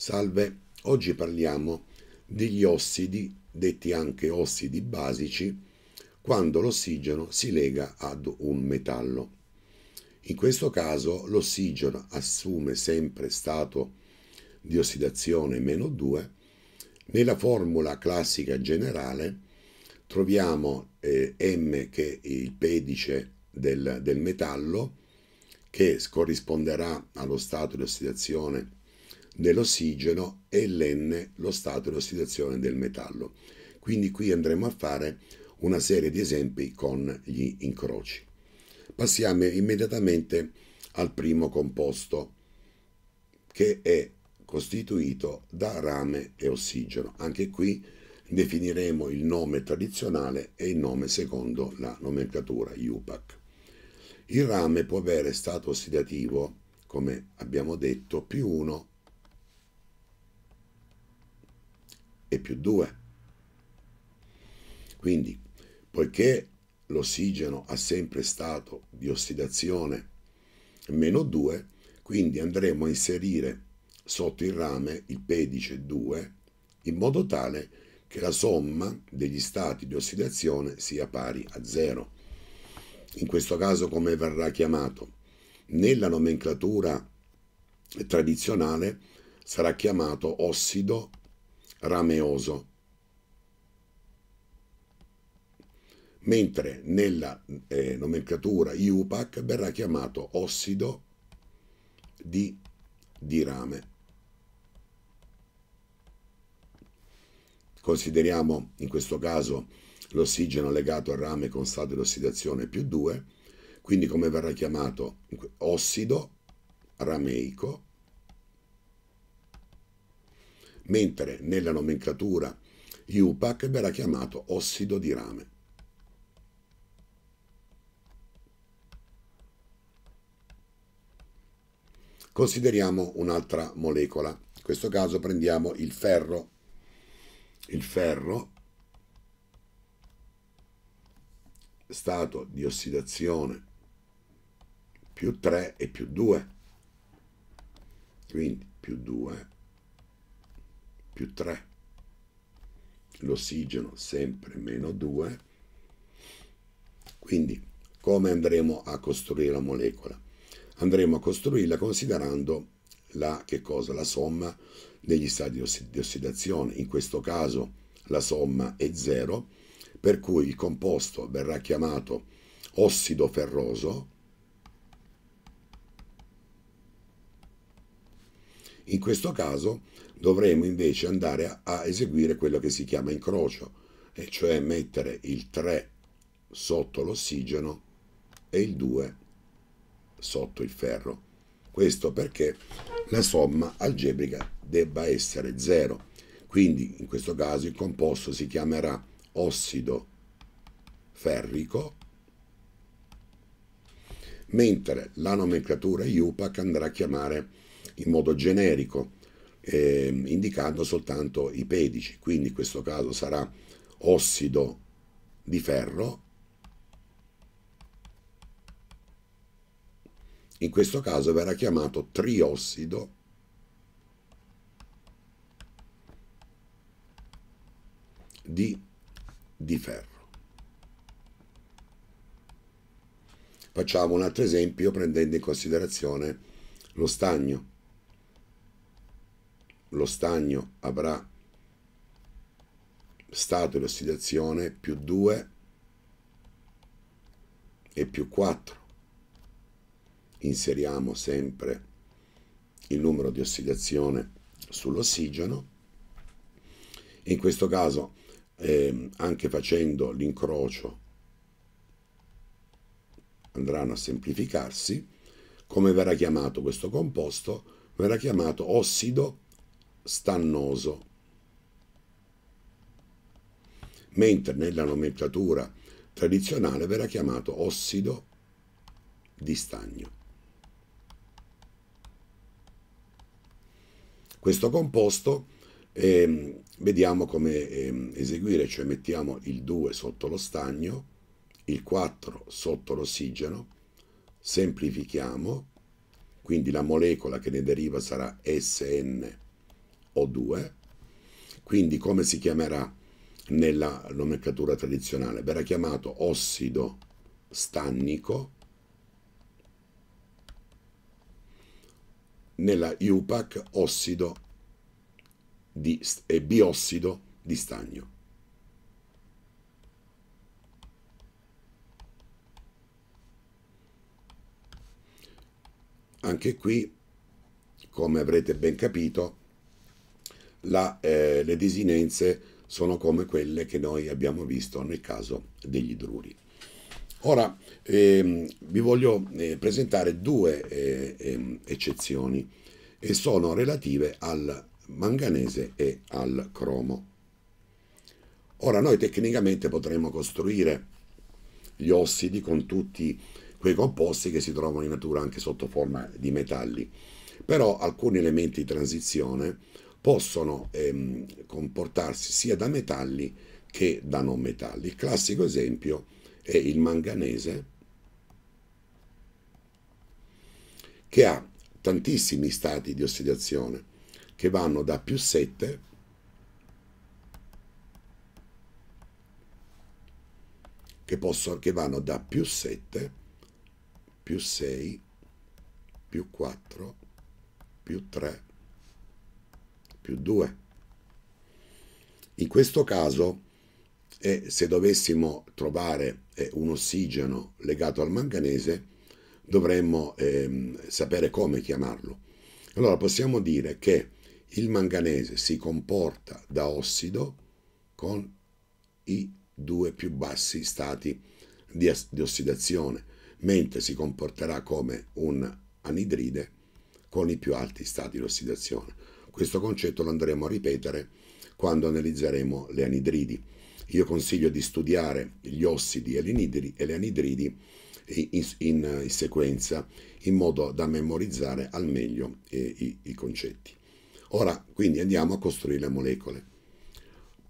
Salve, oggi parliamo degli ossidi, detti anche ossidi basici, quando l'ossigeno si lega ad un metallo. In questo caso l'ossigeno assume sempre stato di ossidazione meno 2. Nella formula classica generale troviamo eh, M che è il pedice del, del metallo che corrisponderà allo stato di ossidazione dell'ossigeno e l'N lo stato di ossidazione del metallo. Quindi qui andremo a fare una serie di esempi con gli incroci. Passiamo immediatamente al primo composto che è costituito da rame e ossigeno. Anche qui definiremo il nome tradizionale e il nome secondo la nomenclatura IUPAC. Il rame può avere stato ossidativo, come abbiamo detto, più 1 e più 2. Quindi, poiché l'ossigeno ha sempre stato di ossidazione meno 2, quindi andremo a inserire sotto il rame il pedice 2 in modo tale che la somma degli stati di ossidazione sia pari a 0. In questo caso come verrà chiamato? Nella nomenclatura tradizionale sarà chiamato ossido rameoso. Mentre nella eh, nomenclatura IUPAC verrà chiamato ossido di, di rame. Consideriamo in questo caso l'ossigeno legato al rame con stato di ossidazione più 2, quindi come verrà chiamato ossido rameico mentre nella nomenclatura IUPAC verrà chiamato ossido di rame. Consideriamo un'altra molecola, in questo caso prendiamo il ferro. Il ferro, stato di ossidazione più 3 e più 2, quindi più 2 più 3, l'ossigeno sempre meno 2. Quindi come andremo a costruire la molecola? Andremo a costruirla considerando la, cosa, la somma degli stati di ossidazione. In questo caso la somma è 0, per cui il composto verrà chiamato ossido ferroso. In questo caso dovremo invece andare a, a eseguire quello che si chiama incrocio, e cioè mettere il 3 sotto l'ossigeno e il 2 sotto il ferro. Questo perché la somma algebrica debba essere 0. Quindi in questo caso il composto si chiamerà ossido ferrico, mentre la nomenclatura IUPAC andrà a chiamare in modo generico eh, indicando soltanto i pedici, quindi in questo caso sarà ossido di ferro, in questo caso verrà chiamato triossido di, di ferro. Facciamo un altro esempio prendendo in considerazione lo stagno lo stagno avrà stato di ossidazione più 2 e più 4. Inseriamo sempre il numero di ossidazione sull'ossigeno. In questo caso, eh, anche facendo l'incrocio, andranno a semplificarsi. Come verrà chiamato questo composto? Verrà chiamato ossido stannoso. Mentre nella nomenclatura tradizionale verrà chiamato ossido di stagno. Questo composto eh, vediamo come eh, eseguire, cioè mettiamo il 2 sotto lo stagno, il 4 sotto l'ossigeno, semplifichiamo, quindi la molecola che ne deriva sarà SN o due, quindi come si chiamerà nella nomenclatura tradizionale? Verrà chiamato ossido stannico nella IUPAC ossido di, e biossido di stagno. Anche qui, come avrete ben capito, la, eh, le desinenze sono come quelle che noi abbiamo visto nel caso degli idruri. Ora ehm, vi voglio eh, presentare due eh, ehm, eccezioni e sono relative al manganese e al cromo. Ora noi tecnicamente potremmo costruire gli ossidi con tutti quei composti che si trovano in natura anche sotto forma di metalli, però alcuni elementi di transizione possono ehm, comportarsi sia da metalli che da non metalli. Il classico esempio è il manganese che ha tantissimi stati di ossidazione che vanno da più 7 che, posso, che vanno da più 7 più 6 più 4 più 3 più 2. In questo caso, eh, se dovessimo trovare eh, un ossigeno legato al manganese, dovremmo ehm, sapere come chiamarlo. Allora possiamo dire che il manganese si comporta da ossido con i due più bassi stati di, di ossidazione, mentre si comporterà come un anidride con i più alti stati di ossidazione. Questo concetto lo andremo a ripetere quando analizzeremo le anidridi. Io consiglio di studiare gli ossidi e le anidridi eh, in, sequenza in modo da memorizzare al meglio eh, i, concetti. Ora quindi andiamo a costruire le molecole.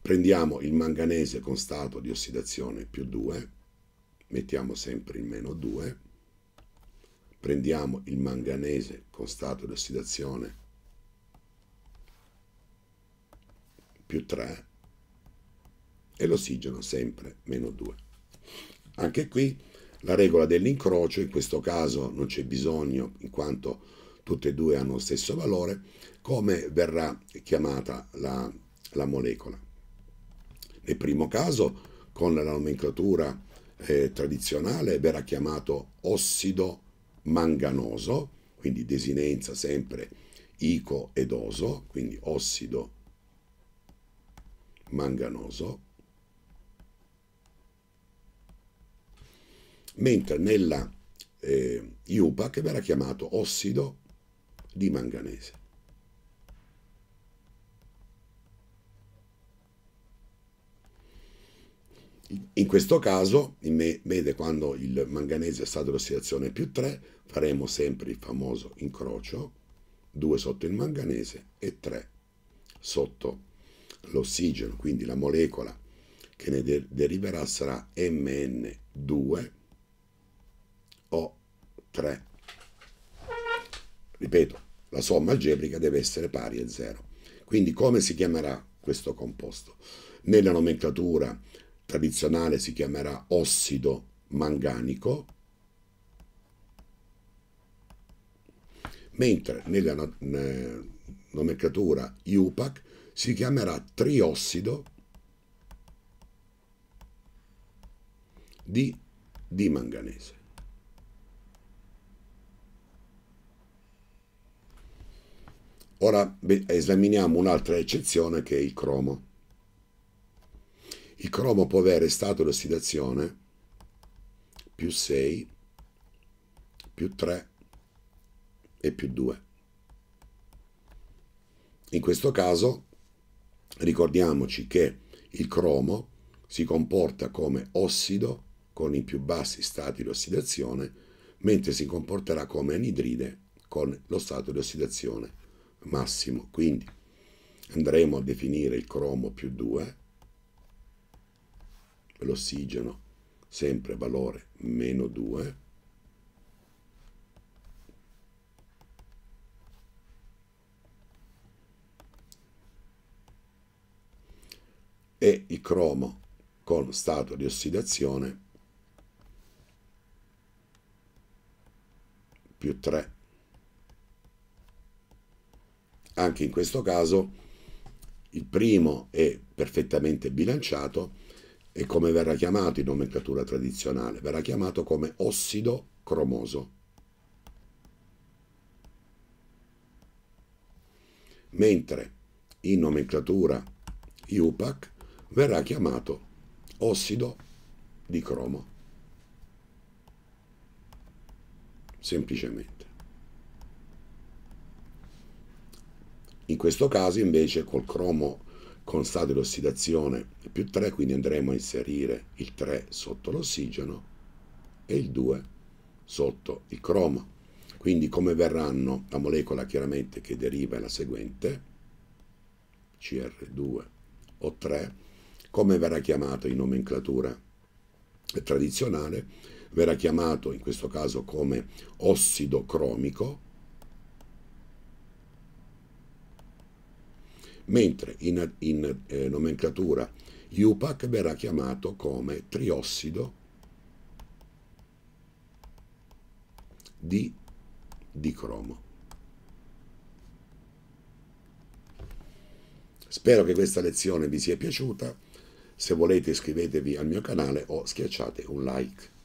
Prendiamo il manganese con stato di ossidazione più 2, mettiamo sempre il meno 2, prendiamo il manganese con stato di ossidazione più 2, più 3 e l'ossigeno sempre meno 2. Anche qui la regola dell'incrocio, in questo caso non c'è bisogno in quanto tutte e due hanno lo stesso valore, come verrà chiamata la, la molecola. Nel primo caso, con la nomenclatura eh, tradizionale, verrà chiamato ossido manganoso, quindi desinenza sempre ico ed oso, quindi ossido manganoso manganoso, mentre nella eh, che verrà chiamato ossido di manganese. In questo caso, in mede quando il manganese è stato l'ossidazione più 3, faremo sempre il famoso incrocio, 2 sotto il manganese e 3 sotto il manganese l'ossigeno, quindi la molecola che ne de deriverà sarà MN2O3. Ripeto, la somma algebrica deve essere pari a 0. Quindi come si chiamerà questo composto? Nella nomenclatura tradizionale si chiamerà ossido manganico, mentre nella nomenclatura IUPAC si chiamerà triossido di manganese. Ora esaminiamo un'altra eccezione che è il cromo. Il cromo può avere stato l'ossidazione più 6, più 3 e più 2. In questo caso Ricordiamoci che il cromo si comporta come ossido con i più bassi stati di ossidazione, mentre si comporterà come anidride con lo stato di ossidazione massimo. Quindi andremo a definire il cromo più 2, l'ossigeno sempre valore meno 2, e il cromo con stato di ossidazione più 3. Anche in questo caso il primo è perfettamente bilanciato e come verrà chiamato in nomenclatura tradizionale? Verrà chiamato come ossido cromoso. Mentre in nomenclatura IUPAC verrà chiamato ossido di cromo. Semplicemente. In questo caso invece col cromo con stato di ossidazione più 3, quindi andremo a inserire il 3 sotto l'ossigeno e il 2 sotto il cromo. Quindi come verranno la molecola chiaramente che deriva è la seguente, CR2 o 3, come verrà chiamato in nomenclatura tradizionale? Verrà chiamato in questo caso come ossido cromico, mentre in, in eh, nomenclatura UPAC verrà chiamato come triossido di, di cromo. Spero che questa lezione vi sia piaciuta. Se volete iscrivetevi al mio canale o schiacciate un like.